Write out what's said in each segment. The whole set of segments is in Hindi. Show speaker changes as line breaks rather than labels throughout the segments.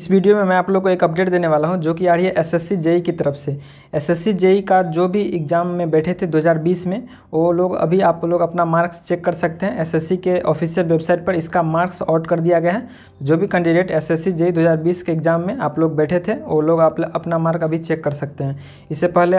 इस वीडियो में मैं आप लोग को एक अपडेट देने वाला हूं जो कि आ रही है एसएससी जेई e की तरफ से एसएससी जेई e का जो भी एग्ज़ाम में बैठे थे 2020 में वो लोग अभी आप लोग अपना मार्क्स चेक कर सकते हैं एसएससी के ऑफिशियल वेबसाइट पर इसका मार्क्स आउट कर दिया गया है जो भी कैंडिडेट एसएससी जेई 2020 के एग्ज़ाम में आप लोग बैठे थे वो लोग आप अपना मार्क अभी चेक कर सकते हैं इससे पहले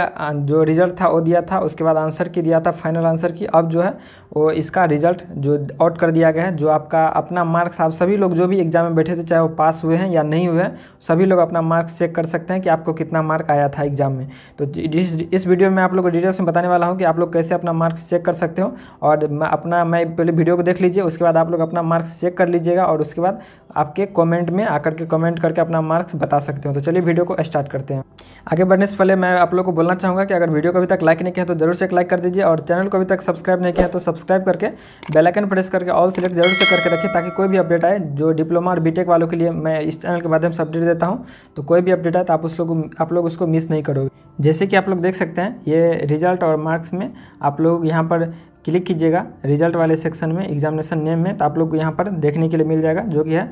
जो रिजल्ट था वो दिया था उसके बाद आंसर की दिया था फाइनल आंसर की अब जो है वो इसका रिजल्ट जो आउट कर दिया गया है जो आपका अपना मार्क्स आप सभी लोग जो भी एग्ज़ाम में बैठे थे चाहे वो पास हुए हैं या नहीं नहीं हुए सभी लोग अपना मार्क्स चेक कर सकते हैं कि आपको कितना मार्क आया था एग्जाम में तो इस वीडियो में आप लोग को डिटेल्स में बताने वाला हूँ कि आप लोग कैसे अपना मार्क्स चेक कर सकते हो और अपना मैं पहले वीडियो को देख लीजिए उसके बाद आप लोग अपना मार्क्स चेक कर लीजिएगा और उसके बाद आपके कमेंट में आकर के कमेंट करके अपना मार्क्स बता सकते हो तो चलिए वीडियो को स्टार्ट करते हैं आगे बढ़ने से पहले मैं आप लोग को बोलना चाहूँगा कि अगर वीडियो को अभी तक लाइक नहीं किया तो जरूर से एक लाइक कर दीजिए और चैनल को अभी तक सब्सक्राइब नहीं किया तो सब्सक्राइब करके बेलाइकन प्रेस करके ऑल सेलेक्ट जरूर से करके रखें ताकि कोई भी अपडेट आए जो डिप्लोमा और बीटेक वालों के लिए मैं इस चैनल के माध्यम से अपडेट देता हूँ तो कोई भी अपडेट आए तो आप उस लोग आप लोग उसको मिस नहीं करोगे जैसे कि आप लोग देख सकते हैं ये रिजल्ट और मार्क्स में आप लोग यहाँ पर क्लिक कीजिएगा रिजल्ट वाले सेक्शन में एग्जामिनेशन नेम में तो आप लोग को यहाँ पर देखने के लिए मिल जाएगा जो कि है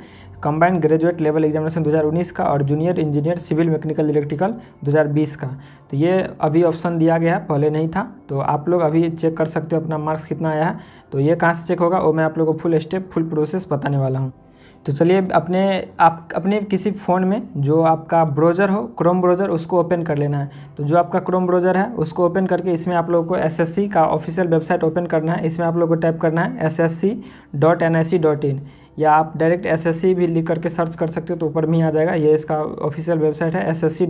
कंबाइंड ग्रेजुएट लेवल एग्जामिनेशन 2019 का और junior engineer civil mechanical electrical 2020 का तो ये अभी ऑप्शन दिया गया है पहले नहीं था तो आप लोग अभी चेक कर सकते हो अपना मार्क्स कितना आया है तो ये कहाँ से चेक होगा वो मैं आप लोग को फुल स्टेप फुल प्रोसेस बताने वाला हूँ तो चलिए अपने आप अपने किसी फ़ोन में जो आपका ब्राउज़र हो क्रोम ब्राउज़र उसको ओपन कर लेना है तो जो आपका क्रोम ब्राउज़र है उसको ओपन करके इसमें आप लोगों को एसएससी का ऑफिशियल वेबसाइट ओपन करना है इसमें आप लोगों को टाइप करना है S S C dot N I C dot in या आप डायरेक्ट एस भी लिख करके सर्च कर सकते हो तो ऊपर भी आ जाएगा ये इसका ऑफिशियल वेबसाइट है एस एस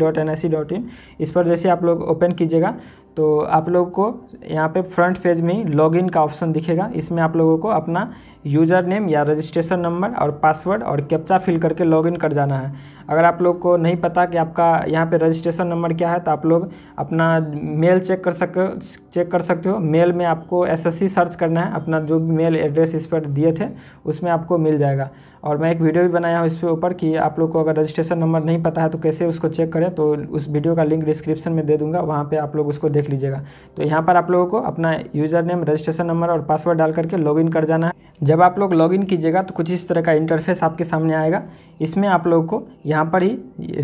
इस पर जैसे आप लोग ओपन कीजिएगा तो आप लोग को यहाँ पे फ्रंट पेज में लॉगिन का ऑप्शन दिखेगा इसमें आप लोगों को अपना यूज़र नेम या रजिस्ट्रेशन नंबर और पासवर्ड और कैप्चा फिल करके लॉगिन कर जाना है अगर आप लोग को नहीं पता कि आपका यहाँ पे रजिस्ट्रेशन नंबर क्या है तो आप लोग अपना मेल चेक कर सक चेक कर सकते हो मेल में आपको एसएससी सर्च करना है अपना जो भी मेल एड्रेस इस पर दिए थे उसमें आपको मिल जाएगा और मैं एक वीडियो भी बनाया हूँ इस पर ऊपर कि आप लोग को अगर रजिस्ट्रेशन नंबर नहीं पता है तो कैसे उसको चेक करें तो उस वीडियो का लिंक डिस्क्रिप्शन में दे दूँगा वहाँ पर आप लोग उसको देख लीजिएगा तो यहाँ पर आप लोगों को अपना यूज़र नेम रजिस्ट्रेशन नंबर और पासवर्ड डाल करके इन कर जाना है जब आप लोग लॉगिन कीजिएगा तो कुछ इस तरह का इंटरफेस आपके सामने आएगा इसमें आप लोगों को यहाँ पर ही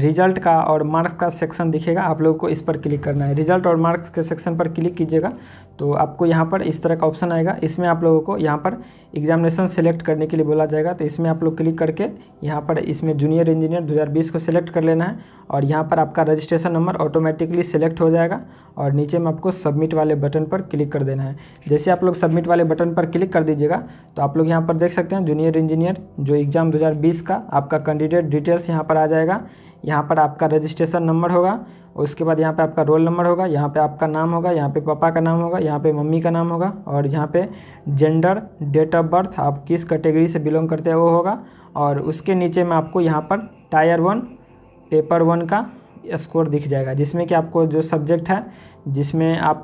रिजल्ट का और मार्क्स का सेक्शन दिखेगा आप लोगों को इस पर क्लिक करना है रिजल्ट और मार्क्स के सेक्शन पर क्लिक कीजिएगा तो आपको यहाँ पर इस तरह का ऑप्शन आएगा इसमें आप लोगों को यहाँ पर एग्जामिनेशन सेलेक्ट करने के लिए बोला जाएगा तो इसमें आप लोग क्लिक करके यहाँ पर इसमें जूनियर इंजीनियर दो को सिलेक्ट कर लेना है और यहाँ पर आपका रजिस्ट्रेशन नंबर ऑटोमेटिकली सिलेक्ट हो जाएगा और नीचे में आपको सबमिट वाले बटन पर क्लिक कर देना है जैसे आप लोग सबमिट वाले बटन पर क्लिक कर दीजिएगा तो आप लोग यहाँ पर देख सकते हैं जूनियर इंजीनियर जो एग्ज़ाम 2020 का आपका कैंडिडेट डिटेल्स यहाँ पर आ जाएगा यहाँ पर आपका रजिस्ट्रेशन नंबर होगा उसके बाद यहाँ पे आपका रोल नंबर होगा यहाँ पे आपका नाम होगा यहाँ पे पापा का नाम होगा यहाँ पे मम्मी का नाम होगा और यहाँ पे जेंडर डेट ऑफ बर्थ आप किस कैटेगरी से बिलोंग करते हैं वो होगा और उसके नीचे में आपको यहाँ पर टायर वन पेपर वन का स्कोर दिख जाएगा जिसमें कि आपको जो सब्जेक्ट है जिसमें आप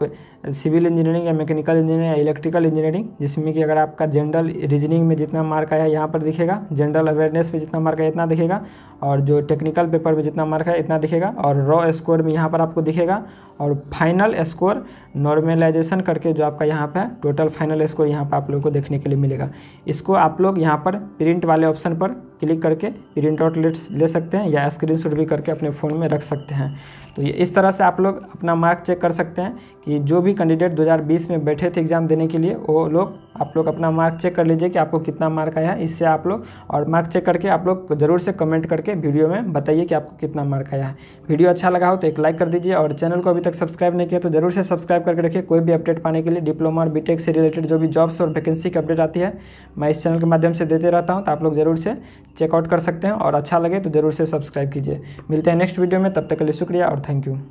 सिविल इंजीनियरिंग या मैकेनिकल इंजीनियरिंग या इलेक्ट्रिकल इंजीनियरिंग जिसमें कि अगर आपका जनरल रीजनिंग में जितना मार्क आया यहाँ पर दिखेगा जनरल अवेयरनेस में जितना मार्क आया इतना दिखेगा और जो टेक्निकल पेपर में जितना मार्क है इतना दिखेगा और रॉ स्कोर में यहाँ पर आपको दिखेगा और फाइनल स्कोर नॉर्मलाइजेशन करके जो आपका यहाँ पर टोटल फाइनल स्कोर यहाँ पर आप लोग को देखने के लिए मिलेगा इसको आप लोग यहाँ पर प्रिंट वाले ऑप्शन पर क्लिक करके प्रिंट आउट ले सकते हैं या स्क्रीनशॉट भी करके अपने फ़ोन में रख सकते हैं तो ये इस तरह से आप लोग अपना मार्क चेक कर सकते हैं कि जो भी कैंडिडेट 2020 में बैठे थे एग्ज़ाम देने के लिए वो लोग आप लोग अपना मार्क चेक कर लीजिए कि आपको कितना मार्क आया है इससे आप लोग और मार्क चेक करके आप लोग जरूर से कमेंट करके वीडियो में बताइए कि आपको कितना मार्क आया है वीडियो अच्छा लगा हो तो एक लाइक कर दीजिए और चैनल को अभी तक सब्सक्राइब नहीं किया तो जरूर से सब्सक्राइब करके रखिए कोई भी अपडेट पाने के लिए डिप्लोमा और बीटेक से रिलेटेड जो भी जॉब्स और वैकेंसी की अपडेट आती है मैं इस चैनल के माध्यम से देते रहता हूँ तो आप लोग जरूर से चेकआउट कर सकते हैं और अच्छा लगे तो जरूर से सब्सक्राइब कीजिए मिलते हैं नेक्स्ट वीडियो में तब तक के लिए शुक्रिया और थैंक यू